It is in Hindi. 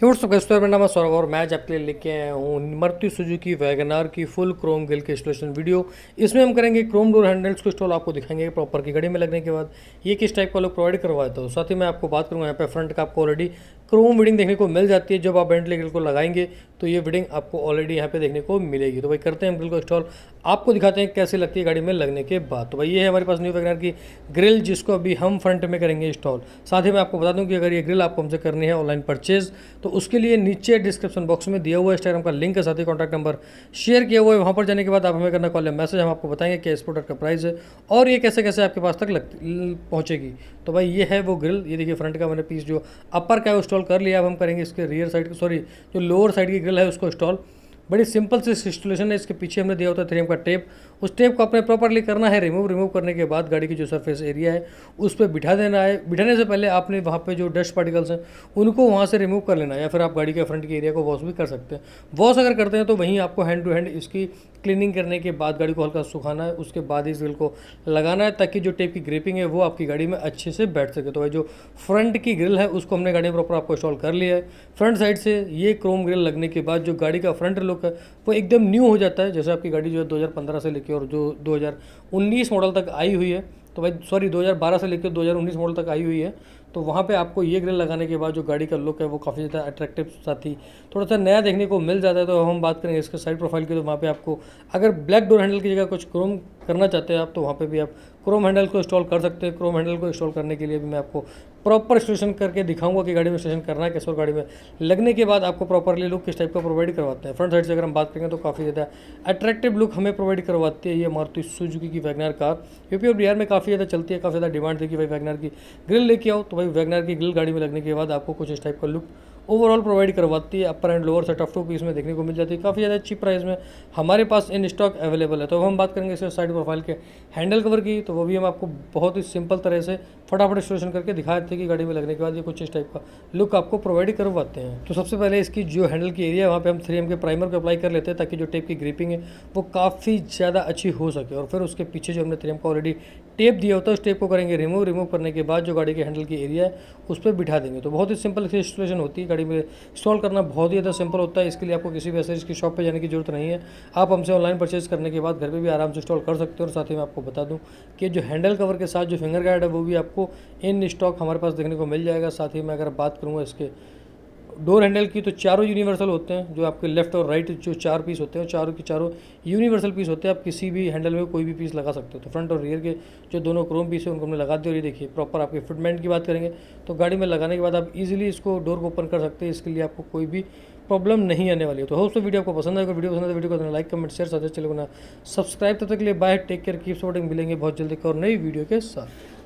दोस्तों मेरा नाम है सौरभ और मैं आज आपके लिए लेके आया हूँ मरती सुजुकी वैगनार की फुल क्रोम ग्रिल के इंस्टॉलेशन वीडियो इसमें हम करेंगे क्रोम डोर हैंडल्स को स्टॉल आपको दिखाएंगे प्रॉपर की घड़ी में लगने के बाद ये किस टाइप का लोग प्रोवाइड करवाए तो साथ ही मैं आपको बात करूँगा यहाँ पे फ्रंट का आपको ऑलरेडी क्रोम विडिंग देखने को मिल जाती है जब आप बेंटले ग्रिल को लगाएंगे तो ये विडिंग आपको ऑलरेडी यहाँ पे देखने को मिलेगी तो भाई करते हैं ग्रिल को इंस्टॉल आपको दिखाते हैं कैसे लगती है गाड़ी में लगने के बाद तो भाई ये है हमारे पास न्यू वैगनर की ग्रिल जिसको अभी हम फ्रंट में करेंगे इंस्टॉल साथ ही मैं आपको बता दूँ कि अगर ये ग्रिल आपको हमसे करनी है ऑनलाइन परचेज तो उसके लिए नीचे डिस्क्रिप्शन बॉक्स में दिया हुआ इंस्टाग्राम का लिंक है साथ ही कॉन्टैक्ट नंबर शेयर किया हुआ है वहाँ पर जाने के बाद आप हमें करना कॉल या मैसेज हम आपको बताएंगे कि इस प्रोडक्ट का प्राइस है और ये कैसे कैसे आपके पास तक लग पहुँचेगी तो भाई ये है वो ग्रिल ये देखिए फ्रंट का मैंने पीस जो अपर का है इंस्टॉल कर लिया अब हम करेंगे इसके रियर साइड सॉरी जो लोअर साइड की ग्रिल है उसको इंस्टॉल बड़ी सिंपल सी इंस्टॉलेशन है इसके पीछे हमने दिया होता है थ्री का टेप उस टेप को अपने प्रॉपरली करना है रिमूव रिमूव करने के बाद गाड़ी की जो सरफेस एरिया है उस पर बिठा देना है बिठाने से पहले आपने वहाँ पे जो डस्ट पार्टिकल्स हैं उनको वहाँ से रिमूव कर लेना है या फिर आप गाड़ी के फ्रंट के एरिया को वॉश भी कर सकते हैं वॉश अगर करते हैं तो वहीं आपको हैंड टू हैंड इसकी क्लीनिंग करने के बाद गाड़ी को हल्का सुखाना है उसके बाद इस ग्रिल को लगाना है ताकि जो टेप की ग्रिपिंग है वो आपकी गाड़ी में अच्छे से बैठ सके तो भाई जो फ्रंट की ग्रिल है उसको हमने गाड़ी में प्रॉपर आपको इंस्टॉल कर लिया है फ्रंट साइड से ये क्रोम ग्रिल लगने के बाद जो गाड़ी का फ्रंट लुक है वो एकदम न्यू हो जाता है जैसे आपकी गाड़ी जो है दो से लेकर और जो दो मॉडल तक आई हुई है तो भाई सॉरी दो से लेकर दो मॉडल तक आई हुई है तो वहाँ पे आपको ये ग्रिल लगाने के बाद जो गाड़ी का लुक है वो काफ़ी ज़्यादा अट्रैक्टिव साथ ही थोड़ा सा नया देखने को मिल जाता है तो हम बात करेंगे इसके साइड प्रोफाइल की तो वहाँ पे आपको अगर ब्लैक डोर हैंडल की जगह कुछ क्रोम करना चाहते हैं आप तो वहाँ पे भी आप क्रोम हैंडल को इंस्टॉल कर सकते हैं क्रोम हैंडल को इंस्टॉल करने के लिए भी मैं आपको प्रॉपर स्टेशन करके दिखाऊंगा कि गाड़ी में स्टेशन करना है कैसे और गाड़ी में लगने के बाद आपको प्रॉपरली लुक किस टाइप का प्रोवाइड करवाते हैं फ्रंट साइड से अगर हम बात करेंगे तो काफ़ी ज़्यादा अट्रैक्टिव लुक हमें प्रोवाइड करवाती है ये मारुति सुजुकी की वैगनार कार यूपी और बिहार में काफ़ी ज़्यादा चलती है काफ़ी ज़्यादा डिमांड थी कि भाई वैगनार की ग्रिल लेके आओ तो भाई वैगनार की ग्रिल गाड़ी में लगने के बाद आपको कुछ इस टाइप का लुक ओवरऑल प्रोवाइड करवाती है upper and lower set of two piece में देखने को मिल जाती है काफ़ी ज़्यादा अच्छी प्राइस में हमारे पास इन स्टॉक अवेलेबल है तो अब हम बात करेंगे इस साइड प्रोफाइल के हैंडल कवर की तो वो भी हम आपको बहुत ही सिंपल तरह से फटाफट स्टोरेशन करके दिखा देते हैं कि गाड़ी में लगने के बाद ये कुछ इस टाइप का लुक आपको प्रोवाइड करवाते हैं तो सबसे पहले इसकी जो हैंडल की एरिया है वहाँ पर हम थ्री के प्राइमर को अप्लाई कर लेते हैं ताकि जो टेप की ग्रिपिंग है वो काफ़ी ज़्यादा अच्छी हो सके और फिर उसके पीछे जो हमने थ्री का ऑलरेडी टेप दिया होता है उस टेप को करेंगे रिमूव रिमूव करने के बाद जो गाड़ी के हैंडल की एरिया है उस पर बिठा देंगे तो बहुत ही सिंपल इसकी इंस्टॉलेशन होती है गाड़ी में इंस्टॉल करना बहुत ही ज़्यादा सिंपल होता है इसके लिए आपको किसी भी एसेसरीज की शॉप पर जाने की जरूरत नहीं है आप हमसे ऑनलाइन परचेज करने के बाद घर पर भी आराम से इंस्टॉल कर सकते हो और साथ ही मैं आपको बता दूँ कि जो हैंडल कवर के साथ जो फिंगर गाइड है वो भी आपको इन स्टॉक हमारे पास देखने को मिल जाएगा साथ ही मैं अगर बात करूँगा इसके डोर हैंडल की तो चारों यूनिवर्सल होते हैं जो आपके लेफ्ट और राइट जो चार पीस होते हैं चारों के चारों यूनिवर्सल पीस होते हैं आप किसी भी हैंडल में कोई भी पीस लगा सकते हो तो फ्रंट और रियर के जो दोनों क्रोम पीस है उनको हमने लगा दिया और ये देखिए प्रॉपर आपके फिटमेंट की बात करेंगे तो गाड़ी में लगाने के बाद आप इजिली इसको डोर को ओपन कर सकते हैं इसके लिए आपको कोई भी प्रॉब्लम नहीं आने वाली है तो हो सो वीडियो आपको पसंद आएगा वीडियो पसंद है वीडियो तो को लाइक कमेंट शेयर साथ चले ना सब्सक्राइब तब तक के लिए bye take care keep supporting मिलेंगे बहुत जल्दी और नई वीडियो के साथ